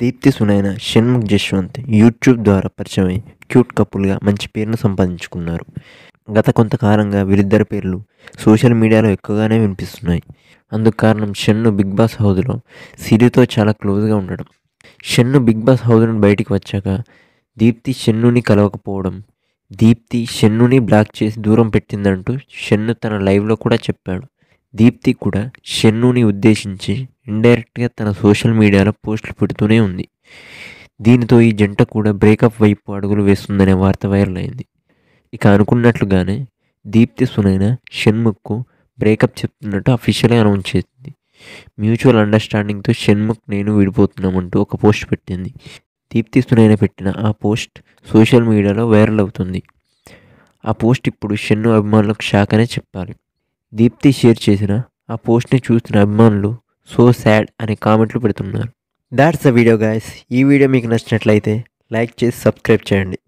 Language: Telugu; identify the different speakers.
Speaker 1: దీప్తి సునైన షణ్ముఖ్ జశ్వంత్ యూట్యూబ్ ద్వారా పరిచయమై క్యూట్ కపుల్గా మంచి పేరును సంపాదించుకున్నారు గత కొంతకాలంగా వీరిద్దరి పేర్లు సోషల్ మీడియాలో ఎక్కువగానే వినిపిస్తున్నాయి అందుకు కారణం షన్ను బిగ్ బాస్ హౌస్లో సిరితో చాలా క్లోజ్గా ఉండడం షన్ను బిగ్ బాస్ హౌజ్ నుండి బయటికి వచ్చాక దీప్తి షన్నుని కలవకపోవడం దీప్తి షన్నుని బ్లాక్ చేసి దూరం పెట్టిందంటూ షన్ను తన లైవ్లో కూడా చెప్పాడు దీప్తి కూడా షన్నుని ఉద్దేశించి ఇండైరెక్ట్గా తన సోషల్ మీడియాలో పోస్టులు పెడుతూనే ఉంది దీనితో ఈ జంట కూడా బ్రేకప్ వైపు అడుగులు వేస్తుందనే వార్త వైరల్ అయింది ఇక అనుకున్నట్లుగానే దీప్తి సునైన షణ్ముఖ్కు బ్రేకప్ చెప్తున్నట్టు అఫీషియల్గా అనౌన్స్ చేసింది మ్యూచువల్ అండర్స్టాండింగ్తో షణ్ముఖ్ నేను విడిపోతున్నామంటూ ఒక పోస్ట్ పెట్టింది దీప్తి సునైన పెట్టిన ఆ పోస్ట్ సోషల్ మీడియాలో వైరల్ అవుతుంది ఆ పోస్ట్ ఇప్పుడు షన్ను అభిమానులకు షాక్ అనే చెప్పాలి దీప్తి షేర్ చేసిన ఆ పోస్ట్ని చూస్తున్న అభిమానులు సో శాడ్ అనే కామెంట్లు పెడుతున్నారు దాట్స్ ద వీడియో గాయస్ ఈ వీడియో మీకు నచ్చినట్లయితే లైక్ చేసి సబ్స్క్రైబ్ చేయండి